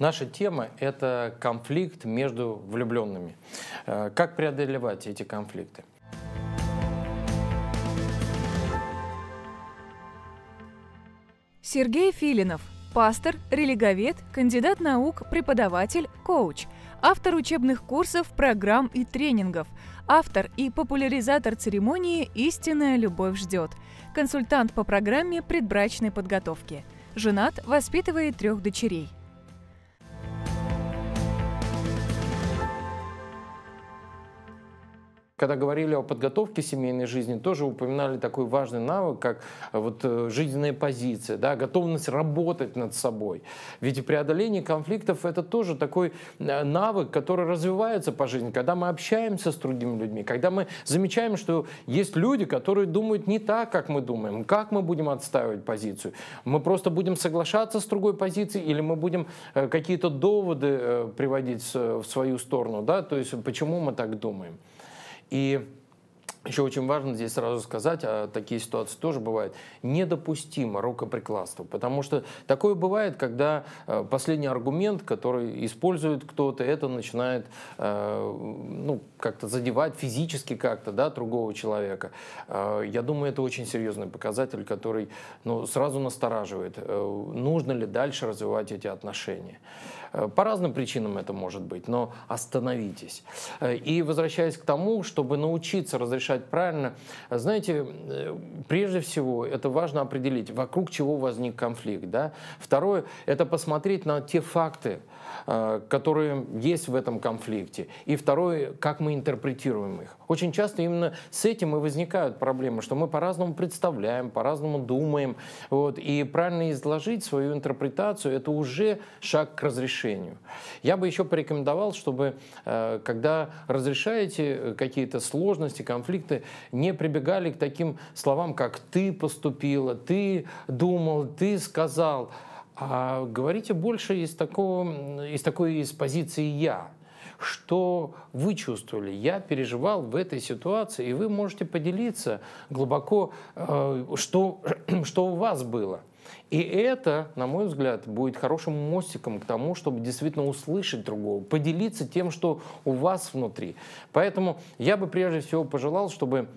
Наша тема – это конфликт между влюбленными. Э, как преодолевать эти конфликты? Сергей Филинов – пастор, религовед, кандидат наук, преподаватель, коуч, автор учебных курсов, программ и тренингов, автор и популяризатор церемонии «Истинная любовь ждет», консультант по программе предбрачной подготовки. Женат, воспитывает трех дочерей – когда говорили о подготовке семейной жизни, тоже упоминали такой важный навык, как э, вот э, жизненная позиция, да, готовность работать над собой. Ведь преодоление конфликтов это тоже такой э, навык, который развивается по жизни, когда мы общаемся с другими людьми, когда мы замечаем, что есть люди, которые думают не так, как мы думаем, как мы будем отстаивать позицию. Мы просто будем соглашаться с другой позицией или мы будем какие-то доводы приводить в свою сторону, да, то есть почему мы так думаем. И еще очень важно здесь сразу сказать, а такие ситуации тоже бывают, недопустимо рукоприкладство, потому что такое бывает, когда э, последний аргумент, который использует кто-то, это начинает э, ну, как-то задевать физически как-то да, другого человека. Э, я думаю, это очень серьезный показатель, который ну, сразу настораживает, нужно ли дальше развивать эти отношения. Э, по разным причинам это может быть, но остановитесь. Э, и возвращаясь к тому, чтобы научиться разрешать правильно, э, знаете, прежде всего это важно определить, вокруг чего возник конфликт. Да? Второе, это посмотреть на те факты, которые есть в этом конфликте. И второе, как мы интерпретируем их. Очень часто именно с этим и возникают проблемы, что мы по-разному представляем, по-разному думаем. Вот, и правильно изложить свою интерпретацию – это уже шаг к разрешению разрешению. Я бы еще порекомендовал, чтобы э, когда разрешаете э, какие-то сложности, конфликты, не прибегали к таким словам, как «ты поступила», «ты думал», «ты сказал», а говорите больше из, такого, из такой из позиции «я» что вы чувствовали. Я переживал в этой ситуации, и вы можете поделиться глубоко, э, что, что у вас было. И это, на мой взгляд, будет хорошим мостиком к тому, чтобы действительно услышать другого, поделиться тем, что у вас внутри. Поэтому я бы прежде всего пожелал, чтобы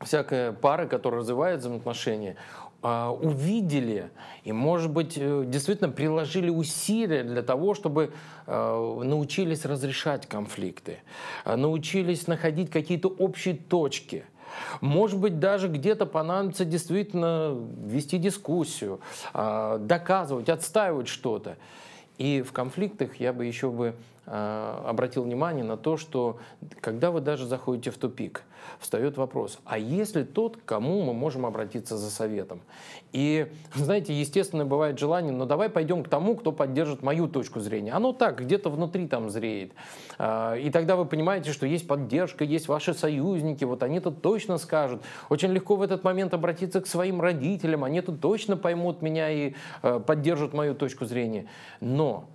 всякая пара, которая развивает взаимоотношения, а, увидели и, может быть, э, действительно приложили усилия для того, чтобы а, научились разрешать конфликты, а, научились находить какие-то общие точки – может быть, даже где-то понадобится действительно вести дискуссию, а, доказывать, отстаивать что-то. И в конфликтах я бы еще бы Э, обратил внимание на то, что когда вы даже заходите в тупик, встает вопрос, а если тот, к кому мы можем обратиться за советом? И, знаете, естественно, бывает желание, но «Ну, давай пойдем к тому, кто поддержит мою точку зрения. Оно так, где-то внутри там зреет. Э, и тогда вы понимаете, что есть поддержка, есть ваши союзники, вот они тут точно скажут. Очень легко в этот момент обратиться к своим родителям, они тут точно поймут меня и э, поддержат мою точку зрения. Но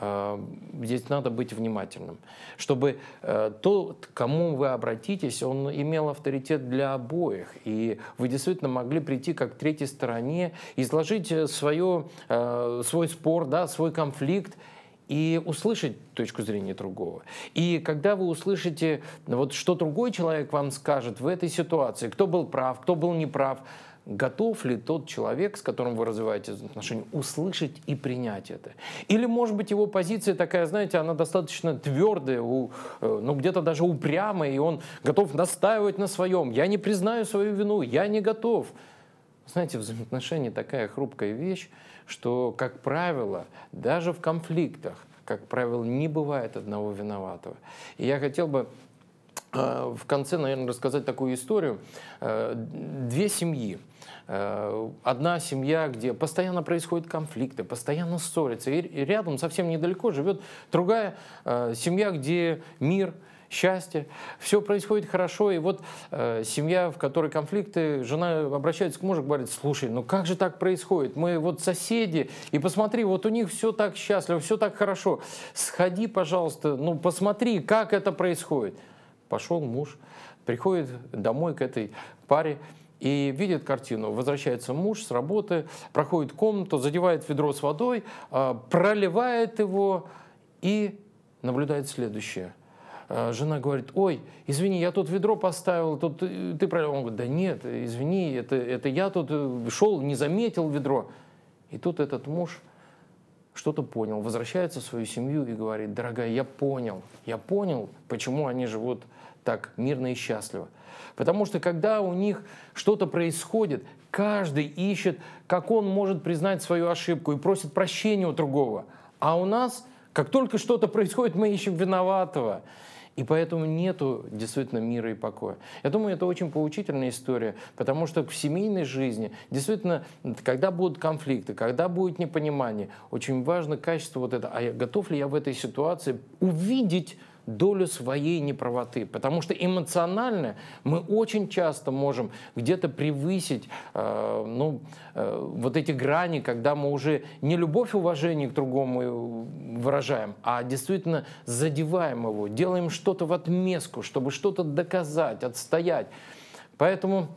Эм, здесь надо быть внимательным, чтобы э, тот, к кому вы обратитесь, он имел авторитет для обоих, и вы действительно могли прийти как к третьей стороне, изложить свое, э, свой спор, да, свой конфликт, и услышать точку зрения другого. И когда вы услышите, вот что другой человек вам скажет в этой ситуации, кто был прав, кто был неправ, прав, готов ли тот человек, с которым вы развиваете отношения, услышать и принять это. Или, может быть, его позиция такая, знаете, она достаточно твердая, у, э, ну, где-то даже упрямая, и он готов настаивать на своем. Я не признаю свою вину, я не готов. Знаете, взаимоотношения такая хрупкая вещь, что, как правило, даже в конфликтах, как правило, не бывает одного виноватого. И я хотел бы Э, в конце, наверное, рассказать такую историю. Э, две семьи. Э, одна семья, где постоянно происходят конфликты, постоянно ссорятся. И рядом, совсем недалеко, живет другая семья, где мир, счастье, все происходит хорошо. И вот семья, в которой конфликты, жена обращается к мужу и говорит, слушай, ну как же так происходит? Мы вот соседи, и посмотри, вот у них все так счастливо, все так хорошо. Сходи, пожалуйста, ну посмотри, как это происходит. Пошел муж, приходит домой к этой паре и видит картину. Возвращается муж с работы, проходит комнату, задевает ведро с водой, а, проливает его и наблюдает следующее. А, жена говорит, ой, извини, я тут ведро поставил, тут э, ты пролил. Он говорит, да нет, извини, это, это я тут э, шел, не заметил ведро. И тут этот муж что-то понял, возвращается в свою семью и говорит, дорогая, я понял, я понял, почему они живут так мирно и счастливо. Потому что когда у них что-то происходит, каждый ищет, как он может признать свою ошибку и просит прощения у другого. А у нас, как только что-то происходит, мы ищем виноватого. И поэтому нету действительно мира и покоя. Я думаю, это очень поучительная история, потому что в семейной жизни действительно, когда будут конфликты, когда будет непонимание, очень важно качество вот это, а готов ли я в этой ситуации увидеть долю своей неправоты, потому что эмоционально мы очень часто можем где-то превысить э, ну, э, вот эти грани, когда мы уже не любовь и уважение к другому выражаем, а действительно задеваем его, делаем что-то в отместку, чтобы что-то доказать, отстоять. Поэтому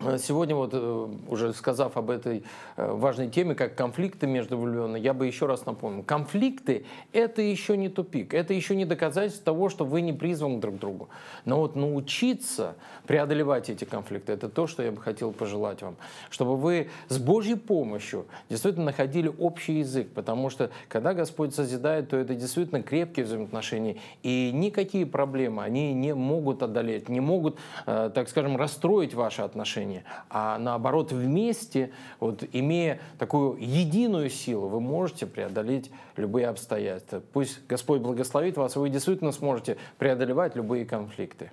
Э, сегодня вот э, уже сказав об этой э, важной теме, как конфликты между влюбленными, я бы еще раз напомнил. Конфликты – это еще не тупик, это еще не доказательство того, что вы не призваны друг к другу. Но вот научиться преодолевать эти конфликты – это то, что я бы хотел пожелать вам. Чтобы вы с Божьей помощью действительно находили общий язык, потому что когда Господь созидает, то это действительно крепкие взаимоотношения, и никакие проблемы они не могут одолеть, не могут, так скажем, расстроить ваши отношения разрушение, а наоборот вместе, вот имея такую единую силу, вы можете преодолеть любые обстоятельства. Пусть Господь благословит вас, вы действительно сможете преодолевать любые конфликты.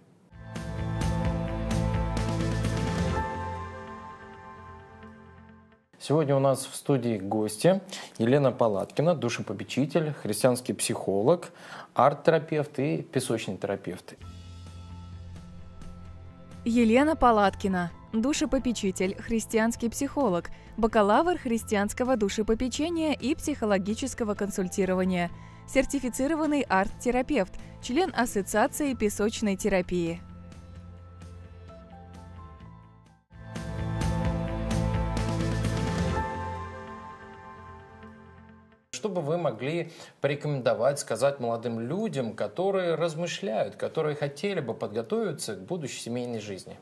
Сегодня у нас в студии гости Елена Палаткина, душепопечитель, христианский психолог, арт-терапевт и песочный терапевт. Елена Палаткина, душепопечитель, христианский психолог, бакалавр христианского душепопечения и психологического консультирования, сертифицированный арт-терапевт, член Ассоциации песочной терапии. что бы вы могли порекомендовать, сказать молодым людям, которые размышляют, которые хотели бы подготовиться к будущей семейной жизни?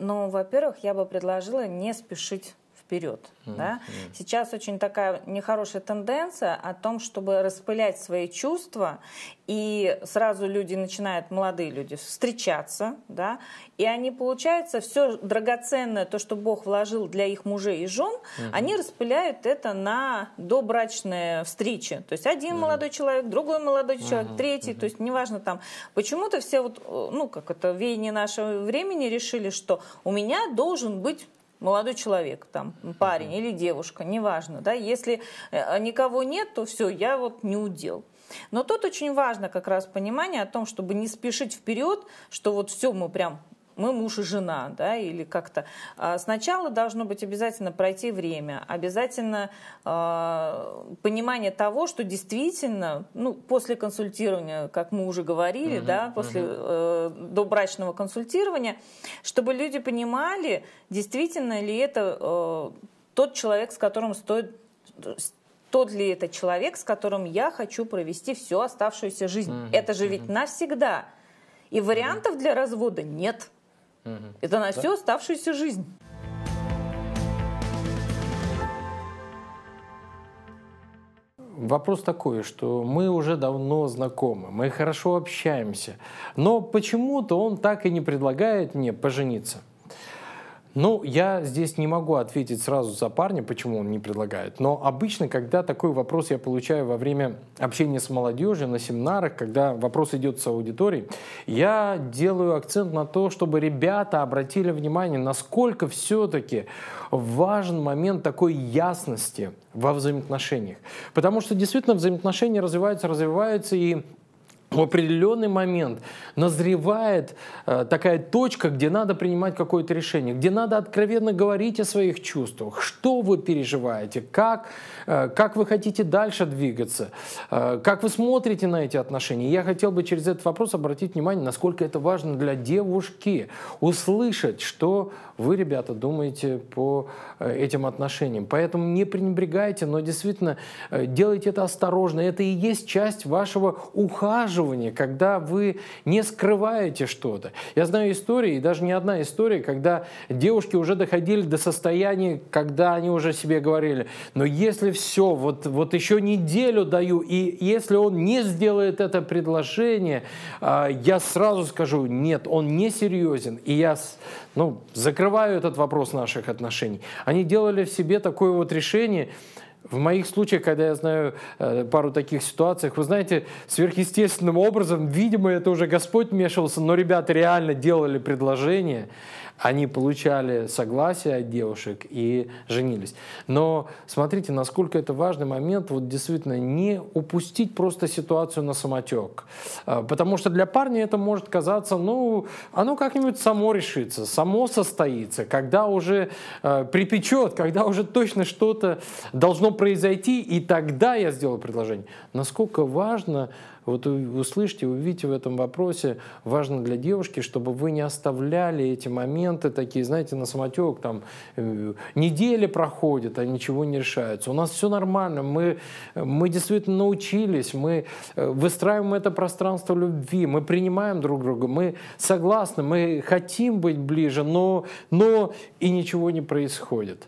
Ну, во-первых, я бы предложила не спешить вперед. Mm-hmm. Да? Сейчас очень такая нехорошая тенденция о том, чтобы распылять свои чувства, и сразу люди начинают, молодые люди, встречаться, да? и они, получается, все драгоценное, то, что Бог вложил для их мужей и жен, mm-hmm. они распыляют это на добрачные встречи. То есть один mm-hmm. молодой человек, другой молодой mm-hmm. человек, третий, mm-hmm. то есть неважно там. Почему-то все вот, э, ну, как это, веяние нашего времени решили, что у меня должен быть молодой человек, там, парень или девушка, неважно, да, если э, никого нет, то все, я вот не удел. Но тут очень важно как раз понимание о том, чтобы не спешить вперед, что вот все мы прям мы муж и жена, да, или как-то. А сначала должно быть обязательно пройти время, обязательно э, понимание того, что действительно, ну, после консультирования, как мы уже говорили, угу, да, после угу. э, добрачного консультирования, чтобы люди понимали, действительно ли это э, тот человек, с которым стоит тот ли это человек, с которым я хочу провести всю оставшуюся жизнь. mm Это же ведь навсегда. И вариантов для развода нет. Угу. Это на да? всю оставшуюся жизнь. Вопрос такой, что мы уже давно знакомы, мы хорошо общаемся, но почему-то он так и не предлагает мне пожениться. Ну, я здесь не могу ответить сразу за парня, почему он не предлагает. Но обычно, когда такой вопрос я получаю во время общения с молодежью на семинарах, когда вопрос идет с аудиторией, я делаю акцент на то, чтобы ребята обратили внимание, насколько все-таки важен момент такой ясности во взаимоотношениях. Потому что действительно взаимоотношения развиваются, развиваются, и в определенный момент назревает э, такая точка, где надо принимать какое-то решение, где надо откровенно говорить о своих чувствах, что вы переживаете, как, э, как вы хотите дальше двигаться, э, как вы смотрите на эти отношения. Я хотел бы через этот вопрос обратить внимание, насколько это важно для девушки, услышать, что вы, ребята, думаете по этим отношениям. Поэтому не пренебрегайте, но действительно делайте это осторожно. Это и есть часть вашего ухаживания сдерживание, когда вы не скрываете что-то. Я знаю истории, и даже не одна история, когда девушки уже доходили до состояния, когда они уже себе говорили, но если все, вот, вот еще неделю даю, и если он не сделает это предложение, а, я сразу скажу, нет, он не серьезен, и я ну, закрываю этот вопрос наших отношений. Они делали в себе такое вот решение, в моих случаях, когда я знаю э, пару таких ситуаций, вы знаете, сверхъестественным образом, видимо, это уже Господь вмешивался, но ребята реально делали предложение. Они получали согласие от девушек и женились. Но смотрите, насколько это важный момент, вот действительно не упустить просто ситуацию на самотек. А, потому что для парня это может казаться, ну, оно как-нибудь само решится, само состоится, когда уже э, припечет, когда уже точно что-то должно произойти, и тогда я сделаю предложение. Насколько важно вот услышьте, увидите в этом вопросе, важно для девушки, чтобы вы не оставляли эти моменты такие, знаете, на самотек, там, э, недели проходят, а ничего не решается. У нас все нормально, мы, мы действительно научились, мы э, выстраиваем это пространство любви, мы принимаем друг друга, мы согласны, мы хотим быть ближе, но, но и ничего не происходит.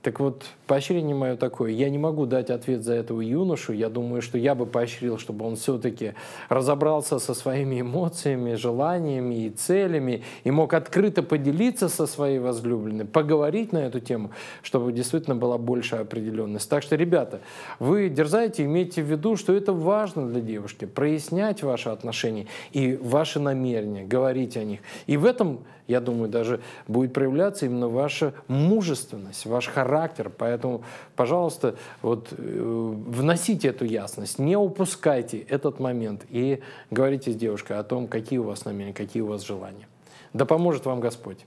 Так вот, поощрение мое такое. Я не могу дать ответ за этого юношу. Я думаю, что я бы поощрил, чтобы он все-таки разобрался со своими эмоциями, желаниями и целями и мог открыто поделиться со своей возлюбленной, поговорить на эту тему, чтобы действительно была большая определенность. Так что, ребята, вы дерзайте, имейте в виду, что это важно для девушки, прояснять ваши отношения и ваши намерения, говорить о них. И в этом, я думаю, даже будет проявляться именно ваша мужественность, ваш характер характер. Поэтому, пожалуйста, вот, э, вносите эту ясность, не упускайте этот момент и говорите с девушкой о том, какие у вас намерения, какие у вас желания. Да поможет вам Господь.